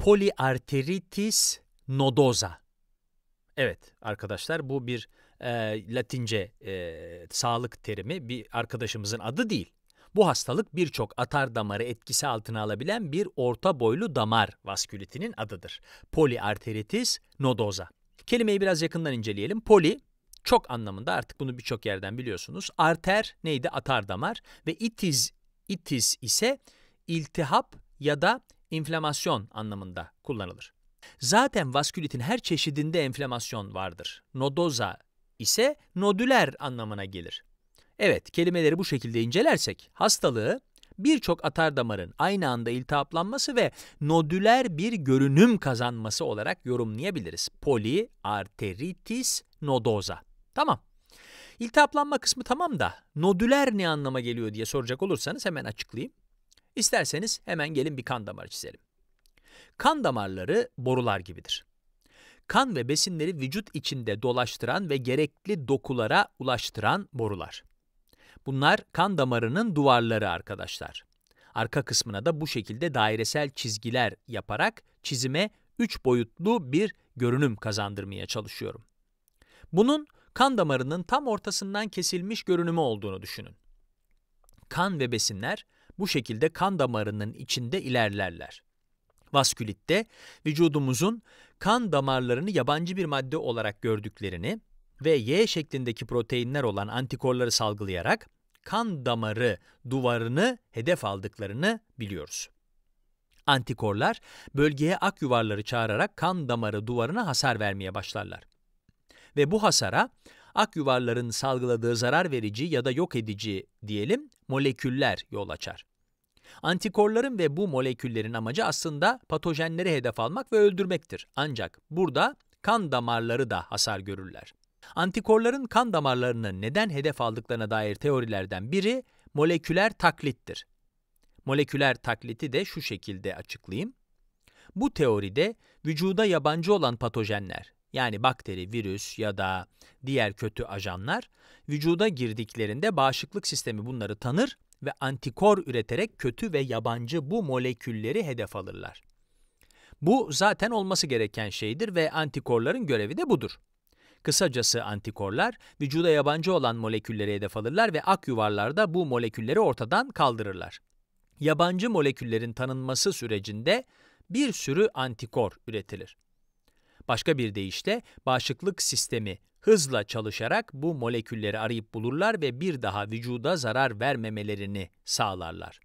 poliarteritis nodosa. Evet arkadaşlar bu bir e, Latince e, sağlık terimi bir arkadaşımızın adı değil. Bu hastalık birçok atar damarı etkisi altına alabilen bir orta boylu damar vaskülitinin adıdır. Poliarteritis nodosa. Kelimeyi biraz yakından inceleyelim. Poli çok anlamında artık bunu birçok yerden biliyorsunuz. Arter neydi? Atar damar ve itiz itis ise iltihap ya da Inflamasyon anlamında kullanılır. Zaten vaskülitin her çeşidinde enflamasyon vardır. Nodoza ise nodüler anlamına gelir. Evet, kelimeleri bu şekilde incelersek hastalığı birçok atardamarın aynı anda iltihaplanması ve nodüler bir görünüm kazanması olarak yorumlayabiliriz. Poliarteritis nodoza. Tamam. İltihaplanma kısmı tamam da nodüler ne anlama geliyor diye soracak olursanız hemen açıklayayım. İsterseniz hemen gelin bir kan damarı çizelim. Kan damarları borular gibidir. Kan ve besinleri vücut içinde dolaştıran ve gerekli dokulara ulaştıran borular. Bunlar kan damarının duvarları arkadaşlar. Arka kısmına da bu şekilde dairesel çizgiler yaparak çizime üç boyutlu bir görünüm kazandırmaya çalışıyorum. Bunun kan damarının tam ortasından kesilmiş görünümü olduğunu düşünün. Kan ve besinler bu şekilde kan damarının içinde ilerlerler. Vaskülitte vücudumuzun kan damarlarını yabancı bir madde olarak gördüklerini ve Y şeklindeki proteinler olan antikorları salgılayarak kan damarı duvarını hedef aldıklarını biliyoruz. Antikorlar bölgeye ak yuvarları çağırarak kan damarı duvarına hasar vermeye başlarlar. Ve bu hasara ak yuvarların salgıladığı zarar verici ya da yok edici diyelim moleküller yol açar. Antikorların ve bu moleküllerin amacı aslında patojenleri hedef almak ve öldürmektir. Ancak burada kan damarları da hasar görürler. Antikorların kan damarlarını neden hedef aldıklarına dair teorilerden biri moleküler taklittir. Moleküler takliti de şu şekilde açıklayayım. Bu teoride vücuda yabancı olan patojenler, yani bakteri, virüs ya da diğer kötü ajanlar, vücuda girdiklerinde bağışıklık sistemi bunları tanır ve antikor üreterek kötü ve yabancı bu molekülleri hedef alırlar. Bu zaten olması gereken şeydir ve antikorların görevi de budur. Kısacası antikorlar, vücuda yabancı olan molekülleri hedef alırlar ve ak yuvarlarda bu molekülleri ortadan kaldırırlar. Yabancı moleküllerin tanınması sürecinde bir sürü antikor üretilir. Başka bir deyişle, bağışıklık sistemi hızla çalışarak bu molekülleri arayıp bulurlar ve bir daha vücuda zarar vermemelerini sağlarlar.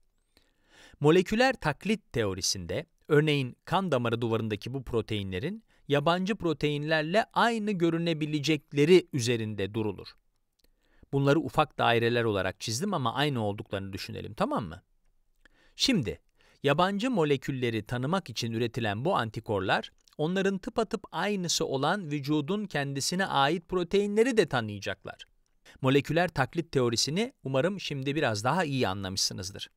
Moleküler taklit teorisinde, örneğin kan damarı duvarındaki bu proteinlerin yabancı proteinlerle aynı görünebilecekleri üzerinde durulur. Bunları ufak daireler olarak çizdim ama aynı olduklarını düşünelim, tamam mı? Şimdi, Yabancı molekülleri tanımak için üretilen bu antikorlar, onların tıpatıp aynısı olan vücudun kendisine ait proteinleri de tanıyacaklar. Moleküler taklit teorisini umarım şimdi biraz daha iyi anlamışsınızdır.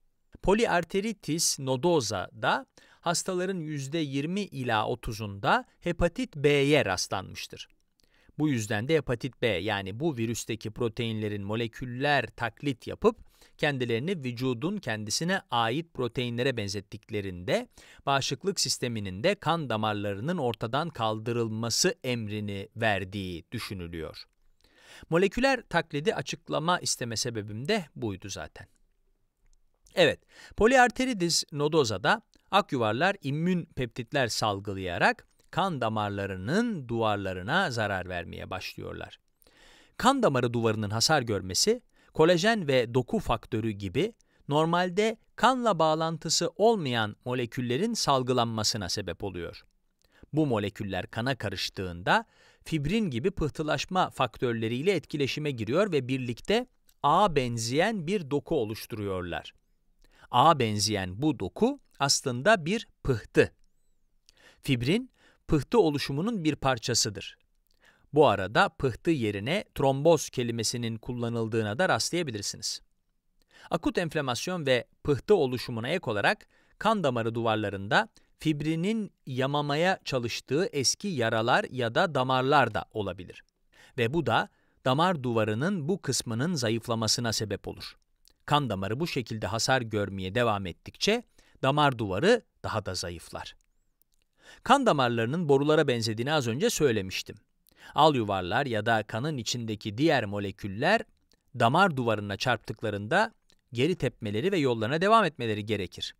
Poliarteritis nodosa da hastaların %20 ila 30'unda hepatit B'ye rastlanmıştır. Bu yüzden de hepatit B yani bu virüsteki proteinlerin moleküller taklit yapıp kendilerini vücudun kendisine ait proteinlere benzettiklerinde bağışıklık sisteminin de kan damarlarının ortadan kaldırılması emrini verdiği düşünülüyor. Moleküler taklidi açıklama isteme sebebim de buydu zaten. Evet, poliarteridiz nodoza'da akyuvarlar immün peptitler salgılayarak kan damarlarının duvarlarına zarar vermeye başlıyorlar. Kan damarı duvarının hasar görmesi, kolajen ve doku faktörü gibi normalde kanla bağlantısı olmayan moleküllerin salgılanmasına sebep oluyor. Bu moleküller kana karıştığında fibrin gibi pıhtılaşma faktörleriyle etkileşime giriyor ve birlikte A benzeyen bir doku oluşturuyorlar. A benzeyen bu doku aslında bir pıhtı. Fibrin pıhtı oluşumunun bir parçasıdır. Bu arada pıhtı yerine tromboz kelimesinin kullanıldığına da rastlayabilirsiniz. Akut enflamasyon ve pıhtı oluşumuna ek olarak kan damarı duvarlarında fibrinin yamamaya çalıştığı eski yaralar ya da damarlar da olabilir. Ve bu da damar duvarının bu kısmının zayıflamasına sebep olur. Kan damarı bu şekilde hasar görmeye devam ettikçe damar duvarı daha da zayıflar. Kan damarlarının borulara benzediğini az önce söylemiştim. Al yuvarlar ya da kanın içindeki diğer moleküller damar duvarına çarptıklarında geri tepmeleri ve yollarına devam etmeleri gerekir.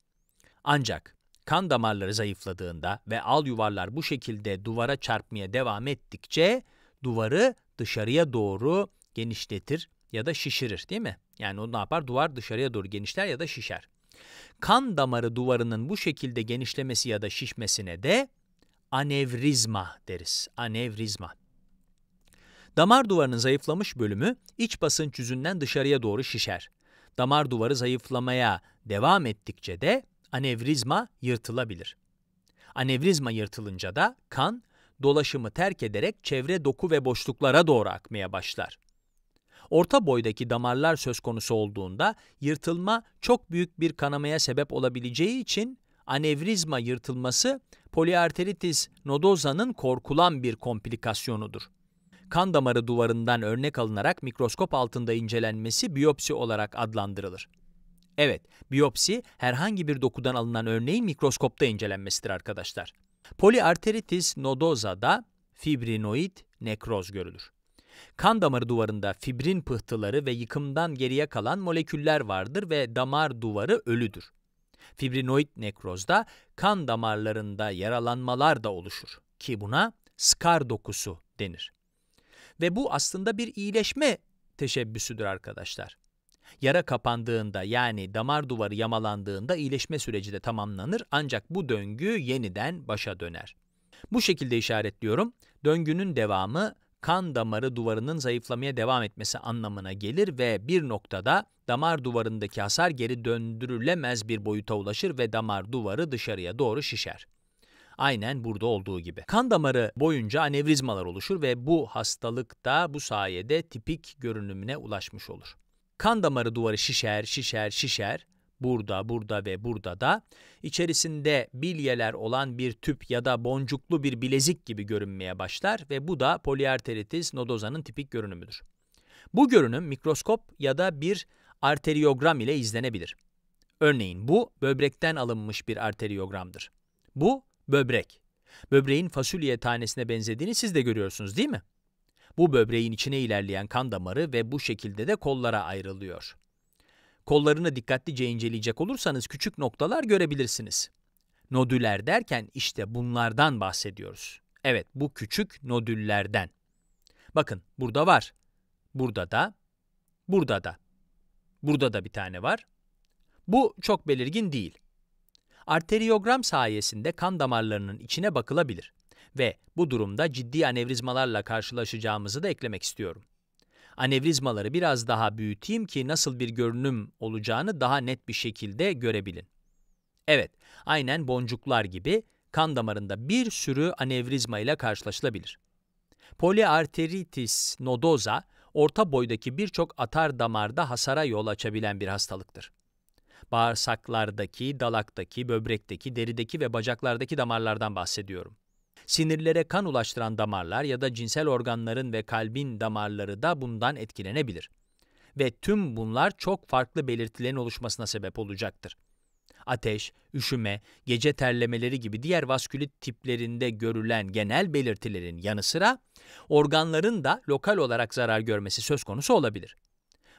Ancak kan damarları zayıfladığında ve al yuvarlar bu şekilde duvara çarpmaya devam ettikçe duvarı dışarıya doğru genişletir ya da şişirir değil mi? Yani o ne yapar? Duvar dışarıya doğru genişler ya da şişer. Kan damarı duvarının bu şekilde genişlemesi ya da şişmesine de anevrizma deriz. Anevrizma. Damar duvarının zayıflamış bölümü iç basınç yüzünden dışarıya doğru şişer. Damar duvarı zayıflamaya devam ettikçe de anevrizma yırtılabilir. Anevrizma yırtılınca da kan dolaşımı terk ederek çevre doku ve boşluklara doğru akmaya başlar. Orta boydaki damarlar söz konusu olduğunda yırtılma çok büyük bir kanamaya sebep olabileceği için anevrizma yırtılması poliarteritis nodosa'nın korkulan bir komplikasyonudur. Kan damarı duvarından örnek alınarak mikroskop altında incelenmesi biyopsi olarak adlandırılır. Evet, biyopsi herhangi bir dokudan alınan örneğin mikroskopta incelenmesidir arkadaşlar. Poliarteritis nodosa'da fibrinoid nekroz görülür. Kan damarı duvarında fibrin pıhtıları ve yıkımdan geriye kalan moleküller vardır ve damar duvarı ölüdür. Fibrinoid nekrozda kan damarlarında yaralanmalar da oluşur ki buna skar dokusu denir. Ve bu aslında bir iyileşme teşebbüsüdür arkadaşlar. Yara kapandığında yani damar duvarı yamalandığında iyileşme süreci de tamamlanır ancak bu döngü yeniden başa döner. Bu şekilde işaretliyorum. Döngünün devamı kan damarı duvarının zayıflamaya devam etmesi anlamına gelir ve bir noktada damar duvarındaki hasar geri döndürülemez bir boyuta ulaşır ve damar duvarı dışarıya doğru şişer. Aynen burada olduğu gibi. Kan damarı boyunca anevrizmalar oluşur ve bu hastalık da bu sayede tipik görünümüne ulaşmış olur. Kan damarı duvarı şişer, şişer, şişer burada, burada ve burada da içerisinde bilyeler olan bir tüp ya da boncuklu bir bilezik gibi görünmeye başlar ve bu da poliarteritis nodozanın tipik görünümüdür. Bu görünüm mikroskop ya da bir arteriyogram ile izlenebilir. Örneğin bu böbrekten alınmış bir arteriyogramdır. Bu böbrek. Böbreğin fasulye tanesine benzediğini siz de görüyorsunuz değil mi? Bu böbreğin içine ilerleyen kan damarı ve bu şekilde de kollara ayrılıyor. Kollarını dikkatlice inceleyecek olursanız küçük noktalar görebilirsiniz. Nodüler derken işte bunlardan bahsediyoruz. Evet bu küçük nodüllerden. Bakın burada var. Burada da. Burada da. Burada da bir tane var. Bu çok belirgin değil. Arteriyogram sayesinde kan damarlarının içine bakılabilir ve bu durumda ciddi anevrizmalarla karşılaşacağımızı da eklemek istiyorum anevrizmaları biraz daha büyüteyim ki nasıl bir görünüm olacağını daha net bir şekilde görebilin. Evet, aynen boncuklar gibi kan damarında bir sürü anevrizma ile karşılaşılabilir. Poliarteritis nodosa, orta boydaki birçok atar damarda hasara yol açabilen bir hastalıktır. Bağırsaklardaki, dalaktaki, böbrekteki, derideki ve bacaklardaki damarlardan bahsediyorum. Sinirlere kan ulaştıran damarlar ya da cinsel organların ve kalbin damarları da bundan etkilenebilir. Ve tüm bunlar çok farklı belirtilerin oluşmasına sebep olacaktır. Ateş, üşüme, gece terlemeleri gibi diğer vaskülit tiplerinde görülen genel belirtilerin yanı sıra organların da lokal olarak zarar görmesi söz konusu olabilir.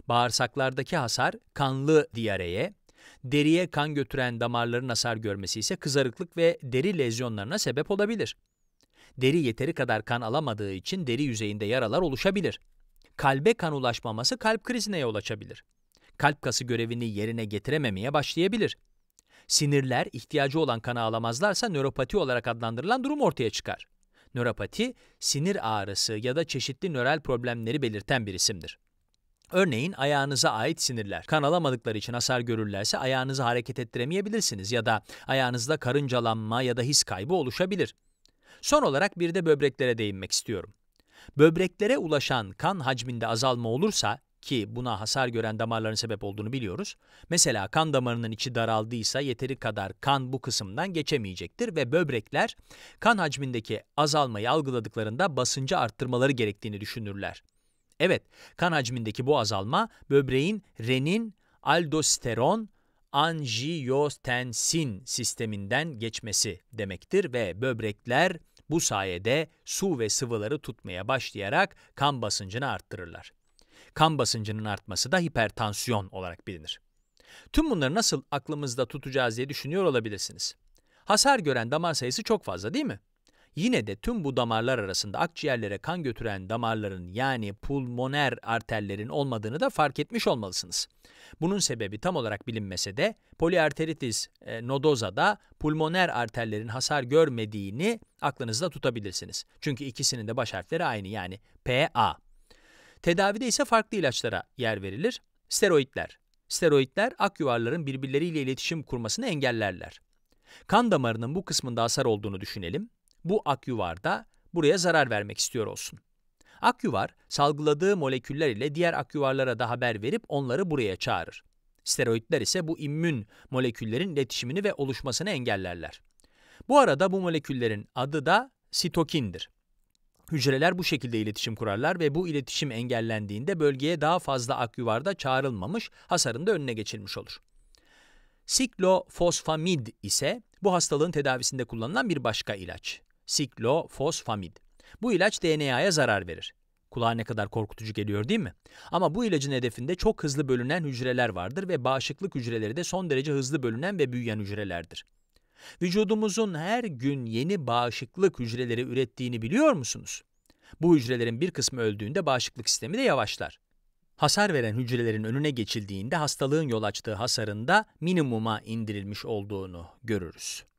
Bağırsaklardaki hasar kanlı diyareye, deriye kan götüren damarların hasar görmesi ise kızarıklık ve deri lezyonlarına sebep olabilir. Deri yeteri kadar kan alamadığı için deri yüzeyinde yaralar oluşabilir. Kalbe kan ulaşmaması kalp krizine yol açabilir. Kalp kası görevini yerine getirememeye başlayabilir. Sinirler ihtiyacı olan kanı alamazlarsa nöropati olarak adlandırılan durum ortaya çıkar. Nöropati, sinir ağrısı ya da çeşitli nörel problemleri belirten bir isimdir. Örneğin ayağınıza ait sinirler kan alamadıkları için hasar görürlerse ayağınızı hareket ettiremeyebilirsiniz ya da ayağınızda karıncalanma ya da his kaybı oluşabilir. Son olarak bir de böbreklere değinmek istiyorum. Böbreklere ulaşan kan hacminde azalma olursa ki buna hasar gören damarların sebep olduğunu biliyoruz. Mesela kan damarının içi daraldıysa yeteri kadar kan bu kısımdan geçemeyecektir ve böbrekler kan hacmindeki azalmayı algıladıklarında basıncı arttırmaları gerektiğini düşünürler. Evet, kan hacmindeki bu azalma böbreğin renin, aldosteron, anjiyotensin sisteminden geçmesi demektir ve böbrekler bu sayede su ve sıvıları tutmaya başlayarak kan basıncını arttırırlar. Kan basıncının artması da hipertansiyon olarak bilinir. Tüm bunları nasıl aklımızda tutacağız diye düşünüyor olabilirsiniz. Hasar gören damar sayısı çok fazla değil mi? Yine de tüm bu damarlar arasında akciğerlere kan götüren damarların yani pulmoner arterlerin olmadığını da fark etmiş olmalısınız. Bunun sebebi tam olarak bilinmese de poliarteritis e, nodoza'da pulmoner arterlerin hasar görmediğini aklınızda tutabilirsiniz. Çünkü ikisinin de baş harfleri aynı yani PA. Tedavide ise farklı ilaçlara yer verilir. Steroidler. Steroidler ak yuvarların birbirleriyle iletişim kurmasını engellerler. Kan damarının bu kısmında hasar olduğunu düşünelim bu akyuvar da buraya zarar vermek istiyor olsun. Akyuvar, salgıladığı moleküller ile diğer akyuvarlara da haber verip onları buraya çağırır. Steroidler ise bu immün moleküllerin iletişimini ve oluşmasını engellerler. Bu arada bu moleküllerin adı da sitokindir. Hücreler bu şekilde iletişim kurarlar ve bu iletişim engellendiğinde bölgeye daha fazla akyuvarda çağrılmamış, hasarın da önüne geçilmiş olur. Siklofosfamid ise bu hastalığın tedavisinde kullanılan bir başka ilaç siklofosfamid. Bu ilaç DNA'ya zarar verir. Kulağa ne kadar korkutucu geliyor değil mi? Ama bu ilacın hedefinde çok hızlı bölünen hücreler vardır ve bağışıklık hücreleri de son derece hızlı bölünen ve büyüyen hücrelerdir. Vücudumuzun her gün yeni bağışıklık hücreleri ürettiğini biliyor musunuz? Bu hücrelerin bir kısmı öldüğünde bağışıklık sistemi de yavaşlar. Hasar veren hücrelerin önüne geçildiğinde hastalığın yol açtığı hasarında minimuma indirilmiş olduğunu görürüz.